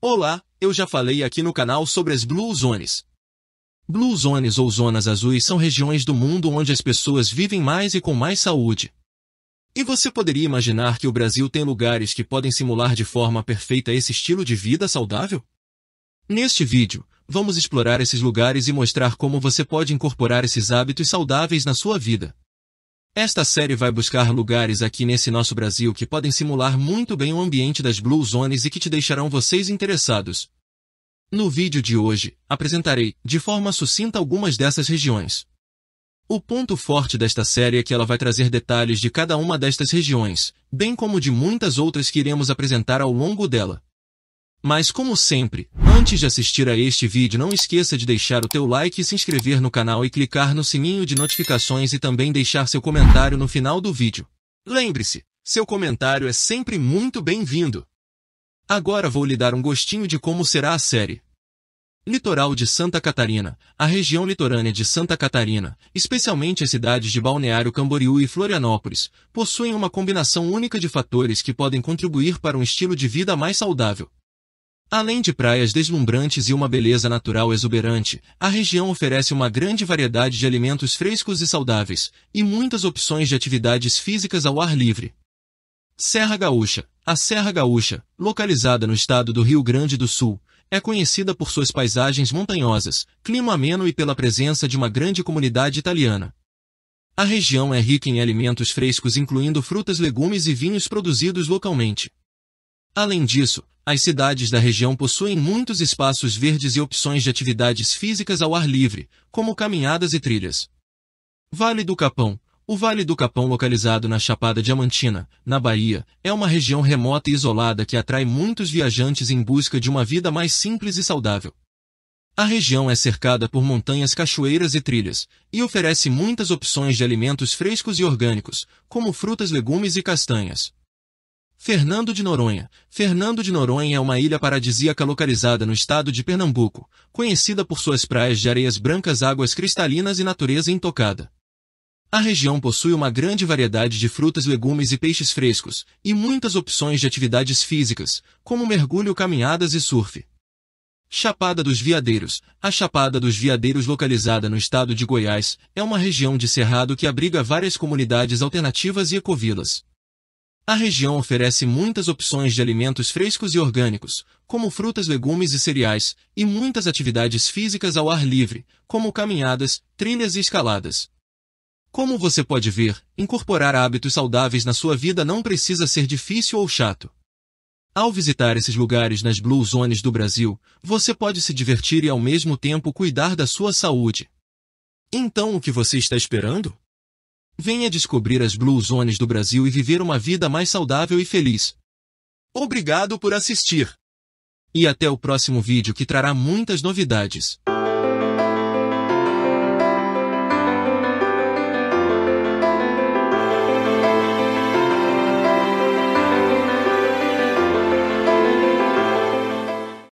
Olá, eu já falei aqui no canal sobre as Blue Zones. Blue Zones ou Zonas Azuis são regiões do mundo onde as pessoas vivem mais e com mais saúde. E você poderia imaginar que o Brasil tem lugares que podem simular de forma perfeita esse estilo de vida saudável? Neste vídeo, vamos explorar esses lugares e mostrar como você pode incorporar esses hábitos saudáveis na sua vida. Esta série vai buscar lugares aqui nesse nosso Brasil que podem simular muito bem o ambiente das Blue Zones e que te deixarão vocês interessados. No vídeo de hoje, apresentarei, de forma sucinta, algumas dessas regiões. O ponto forte desta série é que ela vai trazer detalhes de cada uma destas regiões, bem como de muitas outras que iremos apresentar ao longo dela. Mas como sempre, antes de assistir a este vídeo não esqueça de deixar o teu like e se inscrever no canal e clicar no sininho de notificações e também deixar seu comentário no final do vídeo. Lembre-se, seu comentário é sempre muito bem-vindo. Agora vou lhe dar um gostinho de como será a série. Litoral de Santa Catarina, a região litorânea de Santa Catarina, especialmente as cidades de Balneário Camboriú e Florianópolis, possuem uma combinação única de fatores que podem contribuir para um estilo de vida mais saudável Além de praias deslumbrantes e uma beleza natural exuberante, a região oferece uma grande variedade de alimentos frescos e saudáveis, e muitas opções de atividades físicas ao ar livre. Serra Gaúcha A Serra Gaúcha, localizada no estado do Rio Grande do Sul, é conhecida por suas paisagens montanhosas, clima ameno e pela presença de uma grande comunidade italiana. A região é rica em alimentos frescos incluindo frutas, legumes e vinhos produzidos localmente. Além disso, as cidades da região possuem muitos espaços verdes e opções de atividades físicas ao ar livre, como caminhadas e trilhas. Vale do Capão O Vale do Capão, localizado na Chapada Diamantina, na Bahia, é uma região remota e isolada que atrai muitos viajantes em busca de uma vida mais simples e saudável. A região é cercada por montanhas, cachoeiras e trilhas, e oferece muitas opções de alimentos frescos e orgânicos, como frutas, legumes e castanhas. Fernando de Noronha Fernando de Noronha é uma ilha paradisíaca localizada no estado de Pernambuco, conhecida por suas praias de areias brancas, águas cristalinas e natureza intocada. A região possui uma grande variedade de frutas, legumes e peixes frescos, e muitas opções de atividades físicas, como mergulho, caminhadas e surf. Chapada dos Veadeiros A Chapada dos Veadeiros, localizada no estado de Goiás, é uma região de cerrado que abriga várias comunidades alternativas e ecovilas. A região oferece muitas opções de alimentos frescos e orgânicos, como frutas, legumes e cereais, e muitas atividades físicas ao ar livre, como caminhadas, trilhas e escaladas. Como você pode ver, incorporar hábitos saudáveis na sua vida não precisa ser difícil ou chato. Ao visitar esses lugares nas Blue Zones do Brasil, você pode se divertir e ao mesmo tempo cuidar da sua saúde. Então o que você está esperando? Venha descobrir as Blue Zones do Brasil e viver uma vida mais saudável e feliz. Obrigado por assistir. E até o próximo vídeo que trará muitas novidades.